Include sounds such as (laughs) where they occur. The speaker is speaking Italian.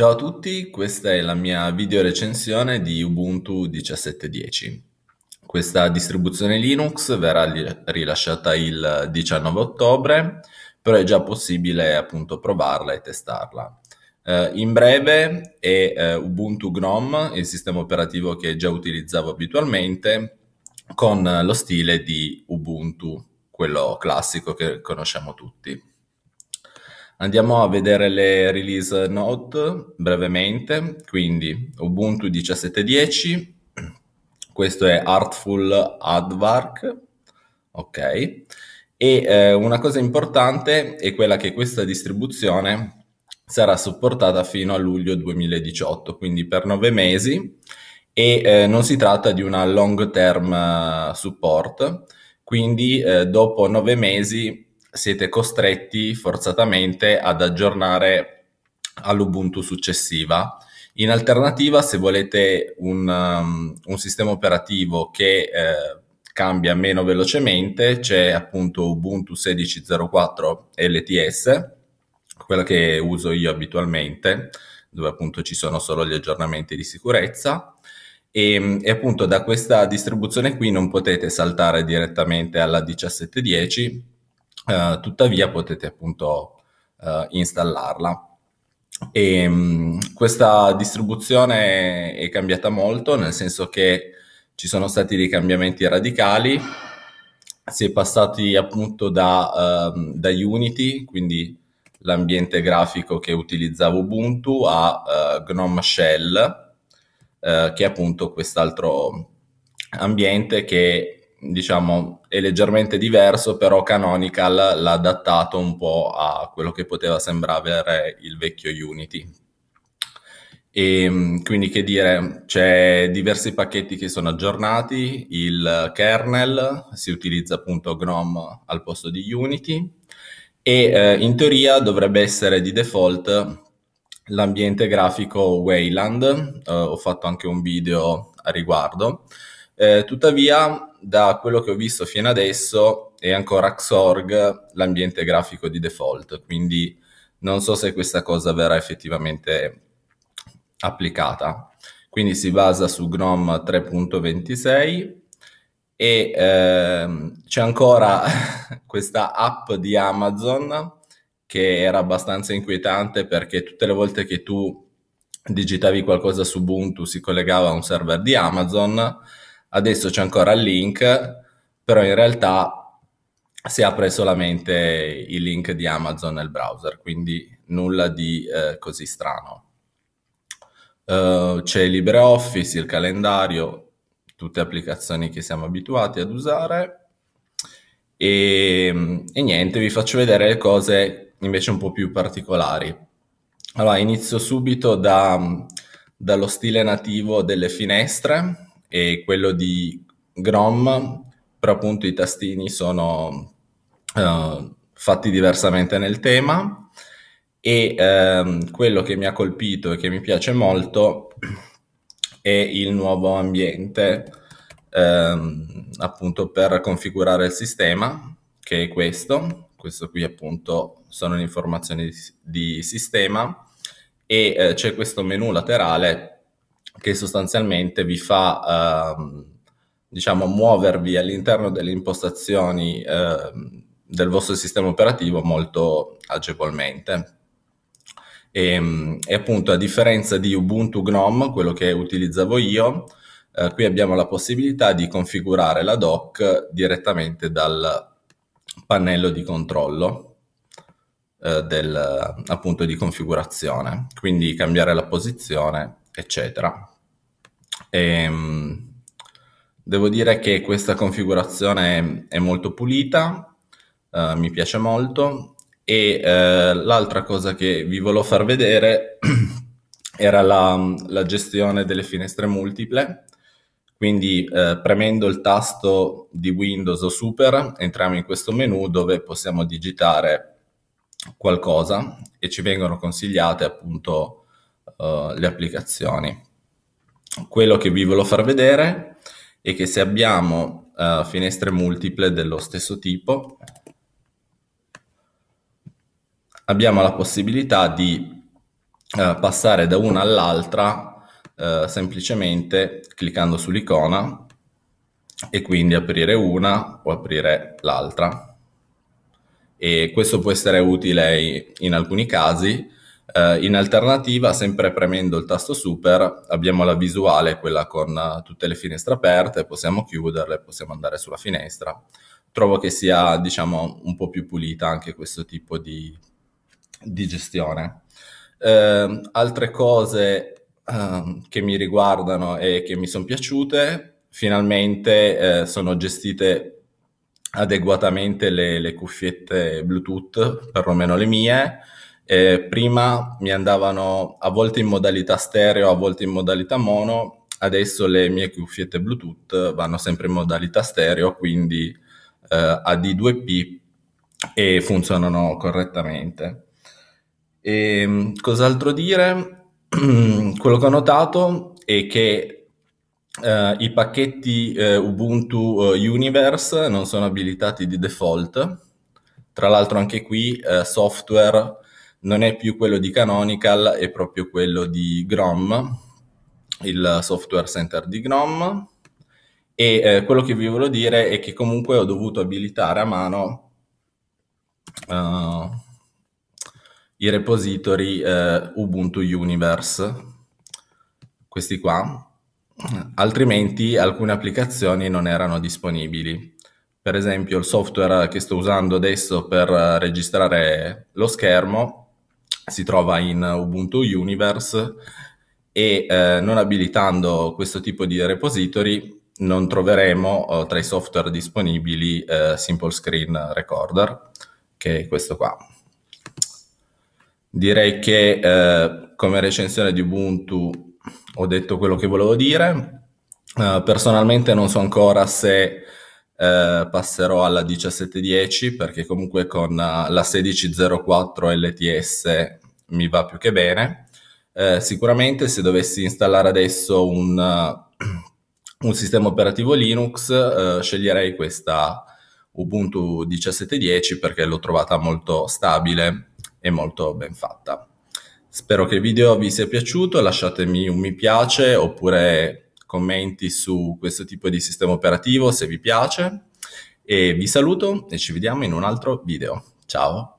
Ciao a tutti, questa è la mia video recensione di Ubuntu 17.10. Questa distribuzione Linux verrà rilasciata il 19 ottobre, però è già possibile appunto provarla e testarla. Eh, in breve è eh, Ubuntu GNOME, il sistema operativo che già utilizzavo abitualmente, con lo stile di Ubuntu, quello classico che conosciamo tutti. Andiamo a vedere le release note brevemente, quindi Ubuntu 17.10, questo è Artful Advark, ok? E eh, una cosa importante è quella che questa distribuzione sarà supportata fino a luglio 2018, quindi per nove mesi e eh, non si tratta di una long term eh, support, quindi eh, dopo nove mesi siete costretti forzatamente ad aggiornare all'Ubuntu successiva. In alternativa, se volete un, um, un sistema operativo che eh, cambia meno velocemente, c'è appunto Ubuntu 16.04 LTS, quella che uso io abitualmente, dove appunto ci sono solo gli aggiornamenti di sicurezza. E, e, appunto da questa distribuzione qui non potete saltare direttamente alla 1710 eh, tuttavia potete appunto eh, installarla. E, ehm, mh, questa distribuzione è cambiata molto, nel senso che ci sono stati dei cambiamenti radicali, si è passati appunto da, uh, da Unity, quindi l'ambiente grafico che utilizzava Ubuntu, a uh, Gnome Shell, uh, che è appunto quest'altro ambiente che diciamo, è leggermente diverso, però Canonical l'ha adattato un po' a quello che poteva sembrare il vecchio Unity. E, ehm, quindi che dire, c'è diversi pacchetti che sono aggiornati, il kernel, si utilizza appunto GNOME al posto di Unity e eh, in teoria dovrebbe essere di default l'ambiente grafico Wayland, eh, ho fatto anche un video a riguardo. Eh, tuttavia da quello che ho visto fino adesso è ancora Xorg l'ambiente grafico di default, quindi non so se questa cosa verrà effettivamente applicata. Quindi si basa su GNOME 3.26 e ehm, c'è ancora (laughs) questa app di Amazon che era abbastanza inquietante perché tutte le volte che tu digitavi qualcosa su Ubuntu si collegava a un server di Amazon Adesso c'è ancora il link, però in realtà si apre solamente il link di Amazon nel browser, quindi nulla di eh, così strano. Uh, c'è LibreOffice, il calendario, tutte applicazioni che siamo abituati ad usare. E, e, niente, vi faccio vedere le cose invece un po' più particolari. Allora, inizio subito da, dallo stile nativo delle finestre e quello di Grom, però appunto i tastini sono uh, fatti diversamente nel tema e ehm, quello che mi ha colpito e che mi piace molto è il nuovo ambiente ehm, appunto per configurare il sistema che è questo questo qui appunto sono le informazioni di, di sistema e eh, c'è questo menu laterale che sostanzialmente vi fa ehm, diciamo, muovervi all'interno delle impostazioni ehm, del vostro sistema operativo molto agevolmente. E, ehm, e, appunto a differenza di Ubuntu GNOME, quello che utilizzavo io, eh, qui abbiamo la possibilità di configurare la doc direttamente dal pannello di controllo eh, del, appunto di configurazione, quindi cambiare la posizione, eccetera. E, ehm, devo dire che questa configurazione è molto pulita, eh, mi piace molto e eh, l'altra cosa che vi volevo far vedere (clears throat) era la, la, gestione delle finestre multiple. Quindi eh, premendo il tasto di Windows o Super entriamo in questo menu dove possiamo digitare qualcosa e ci vengono consigliate appunto eh, le applicazioni quello che vi volevo far vedere è che se abbiamo uh, finestre multiple dello stesso tipo, abbiamo la possibilità di uh, passare da una all'altra uh, semplicemente cliccando sull'icona e quindi aprire una o aprire l'altra. E questo può essere utile in alcuni casi, eh, in alternativa, sempre premendo il tasto super, abbiamo la visuale, quella con eh, tutte le finestre aperte, possiamo chiuderle, possiamo andare sulla finestra. Trovo che sia, diciamo, un po' più pulita anche questo tipo di, di gestione. Eh, altre cose eh, che mi riguardano e che mi sono piaciute, finalmente eh, sono gestite adeguatamente le, le, cuffiette Bluetooth, perlomeno le mie, eh, prima mi andavano a volte in modalità stereo, a volte in modalità mono, adesso le mie cuffiette Bluetooth vanno sempre in modalità stereo, quindi eh, d 2 p e funzionano correttamente. E, ehm, cos'altro dire? (clears throat) Quello che ho notato è che Uh, I pacchetti uh, Ubuntu uh, Universe non sono abilitati di default. Tra l'altro anche qui software non è più quello di Canonical, è proprio quello di Grom, il software center di Grom. E eh, quello che vi volevo dire è che comunque ho dovuto abilitare a mano uh, i repository uh, Ubuntu Universe, questi qua, altrimenti alcune applicazioni non erano disponibili. Per esempio il software che sto usando adesso per eh, registrare lo schermo si trova in Ubuntu Universe e eh, non abilitando questo tipo di repository non troveremo eh, tra i software disponibili eh, Simple Screen Recorder, che è questo qua. Direi che eh, come recensione di Ubuntu ho detto quello che volevo dire. Eh, personalmente non so ancora se eh, passerò alla 1710 perché comunque con eh, la 1604 LTS mi va più che bene. Eh, sicuramente se dovessi installare adesso un, eh, un sistema operativo Linux eh, sceglierei questa Ubuntu 17.10 perché l'ho trovata molto stabile e molto ben fatta. Spero che il video vi sia piaciuto, lasciatemi un mi piace oppure commenti su questo tipo di sistema operativo se vi piace e vi saluto e ci vediamo in un altro video. Ciao!